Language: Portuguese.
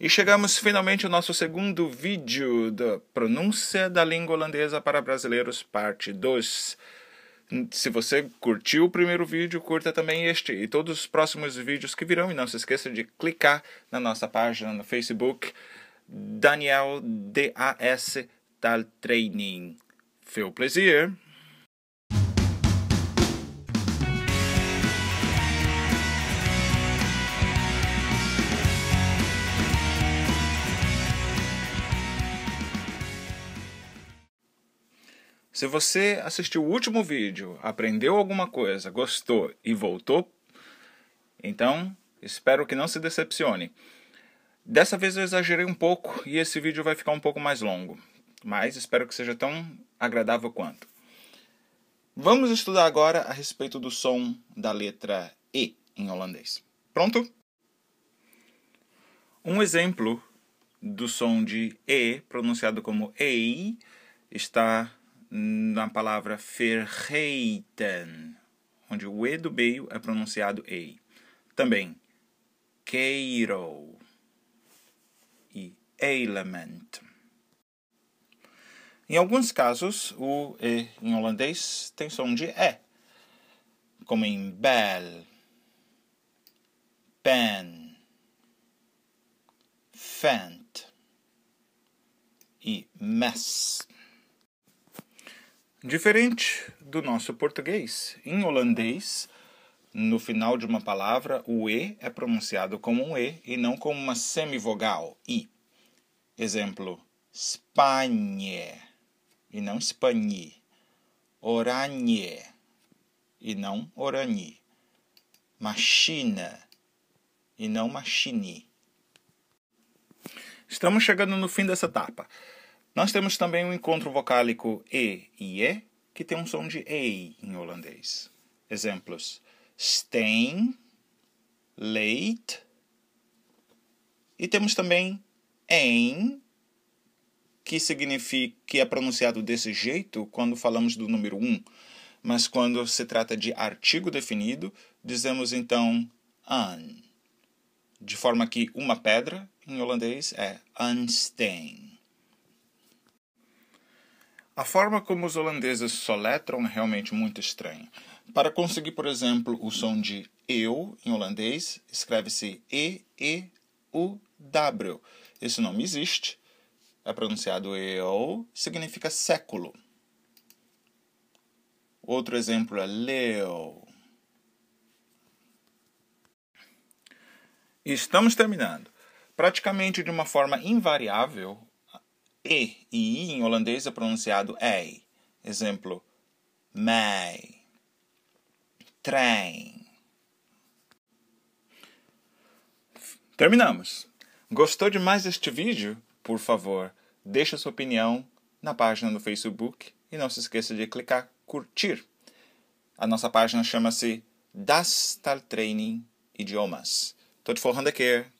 E chegamos finalmente ao nosso segundo vídeo da pronúncia da língua holandesa para brasileiros, parte 2. Se você curtiu o primeiro vídeo, curta também este e todos os próximos vídeos que virão. E não se esqueça de clicar na nossa página no Facebook, Daniel D.A.S. Tal Training. Veel plezier! Se você assistiu o último vídeo, aprendeu alguma coisa, gostou e voltou, então espero que não se decepcione. Dessa vez eu exagerei um pouco e esse vídeo vai ficar um pouco mais longo, mas espero que seja tão agradável quanto. Vamos estudar agora a respeito do som da letra E em holandês. Pronto? Um exemplo do som de E, pronunciado como EI, está na palavra verheiten, onde o E do meio é pronunciado EI. Também queiro e element. Em alguns casos, o E em holandês tem som de E, como em bel, pen, fent e mess. Diferente do nosso português, em holandês, no final de uma palavra, o E é pronunciado como um E e não como uma semivogal, I. Exemplo, Spanhe e não Spanhi. Oranje e não Orani. Machina e não Machini. Estamos chegando no fim dessa etapa. Nós temos também o um encontro vocálico E e E, que tem um som de EI em holandês. Exemplos: steen, late. E temos também em, que significa que é pronunciado desse jeito quando falamos do número 1. Um. Mas quando se trata de artigo definido, dizemos então an. De forma que uma pedra em holandês é een a forma como os holandeses soletram é realmente muito estranha. Para conseguir, por exemplo, o som de eu em holandês, escreve-se E-E-U-W. Esse nome existe, é pronunciado eu, significa século. Outro exemplo é leu. Estamos terminando. Praticamente de uma forma invariável, e e I em holandês é pronunciado EI. Exemplo: mei, trem. Terminamos. Gostou de mais este vídeo? Por favor, deixe sua opinião na página do Facebook e não se esqueça de clicar curtir. A nossa página chama-se Das Tal Training Idiomas. te forrando aqui.